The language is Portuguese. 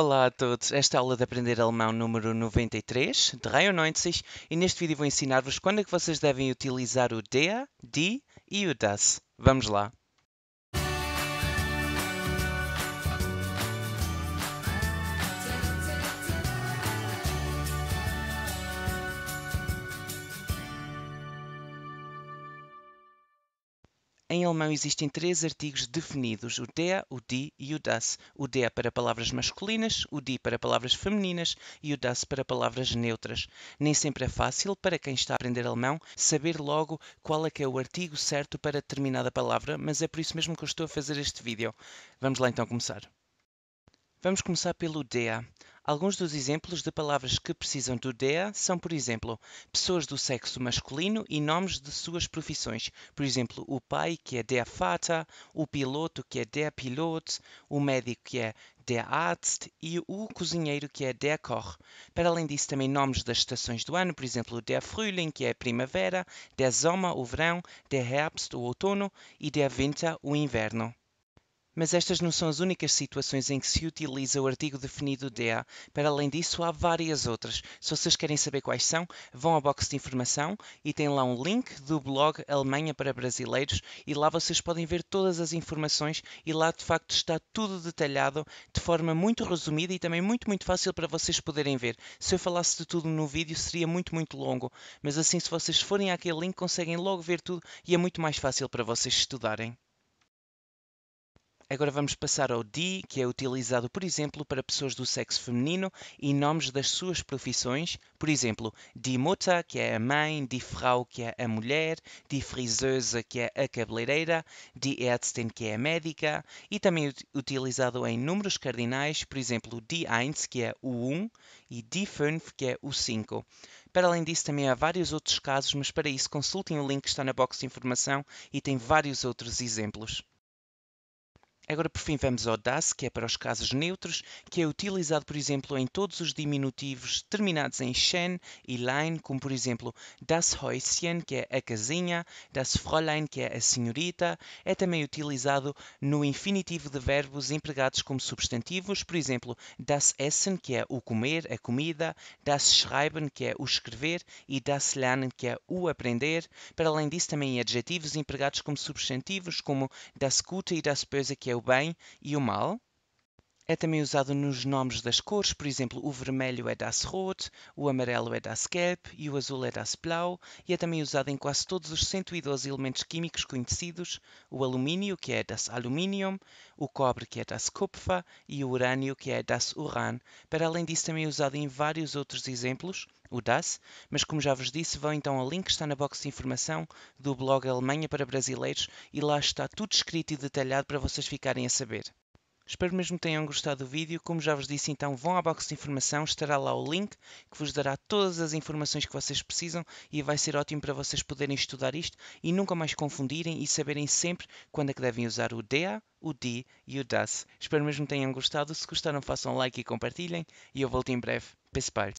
Olá a todos, esta é aula de aprender alemão número 93, de Raio 90, e neste vídeo vou ensinar-vos quando é que vocês devem utilizar o der, die e o das. Vamos lá! Em alemão existem três artigos definidos: o der, o die e o das. O der é para palavras masculinas, o die para palavras femininas e o das para palavras neutras. Nem sempre é fácil, para quem está a aprender alemão, saber logo qual é que é o artigo certo para determinada palavra, mas é por isso mesmo que eu estou a fazer este vídeo. Vamos lá então começar. Vamos começar pelo der. Alguns dos exemplos de palavras que precisam do DEA são, por exemplo, pessoas do sexo masculino e nomes de suas profissões. Por exemplo, o pai, que é DEA Fata, o piloto, que é DEA Pilote, o médico, que é der Arzt e o cozinheiro que é der Koch. Para além disso, também nomes das estações do ano, por exemplo, der Frühling, que é a primavera, der Sommer, o verão, der Herbst, o outono e der Winter, o inverno mas estas não são as únicas situações em que se utiliza o artigo definido DA. Para além disso, há várias outras. Se vocês querem saber quais são, vão à box de informação e tem lá um link do blog Alemanha para Brasileiros e lá vocês podem ver todas as informações e lá de facto está tudo detalhado de forma muito resumida e também muito, muito fácil para vocês poderem ver. Se eu falasse de tudo no vídeo seria muito, muito longo, mas assim se vocês forem àquele link conseguem logo ver tudo e é muito mais fácil para vocês estudarem. Agora vamos passar ao di, que é utilizado, por exemplo, para pessoas do sexo feminino e nomes das suas profissões, por exemplo, di Mutter, que é a mãe, di Frau, que é a mulher, di Friseuse, que é a cabeleireira, di Ärztin, que é a médica, e também utilizado em números cardinais, por exemplo, di eins que é o 1, e di fünf que é o 5. Para além disso, também há vários outros casos, mas para isso consultem o link que está na box de informação e tem vários outros exemplos. Agora, por fim, vamos ao das, que é para os casos neutros, que é utilizado, por exemplo, em todos os diminutivos terminados em "chen" e "lein", como, por exemplo, das Häuschen, que é a casinha, das Fräulein, que é a senhorita. É também utilizado no infinitivo de verbos empregados como substantivos, por exemplo, das Essen, que é o comer, a comida, das Schreiben, que é o escrever, e das Lernen, que é o aprender. Para além disso, também em adjetivos empregados como substantivos, como das Gute e das Böse, que é o bem e o mal. É também usado nos nomes das cores, por exemplo, o vermelho é das Rot, o amarelo é das Gelb e o azul é das Blau, e é também usado em quase todos os 112 elementos químicos conhecidos, o alumínio, que é das Aluminium, o cobre, que é das Kupfer, e o urânio, que é das Uran. Para além disso, também é usado em vários outros exemplos, o DAS, mas como já vos disse, vão então ao link que está na box de informação do blog Alemanha para Brasileiros e lá está tudo escrito e detalhado para vocês ficarem a saber. Espero mesmo que tenham gostado do vídeo. Como já vos disse, então vão à box de informação, estará lá o link que vos dará todas as informações que vocês precisam e vai ser ótimo para vocês poderem estudar isto e nunca mais confundirem e saberem sempre quando é que devem usar o DA, o di e o DAS. Espero mesmo que tenham gostado. Se gostaram, façam like e compartilhem e eu volto em breve. Peace bye.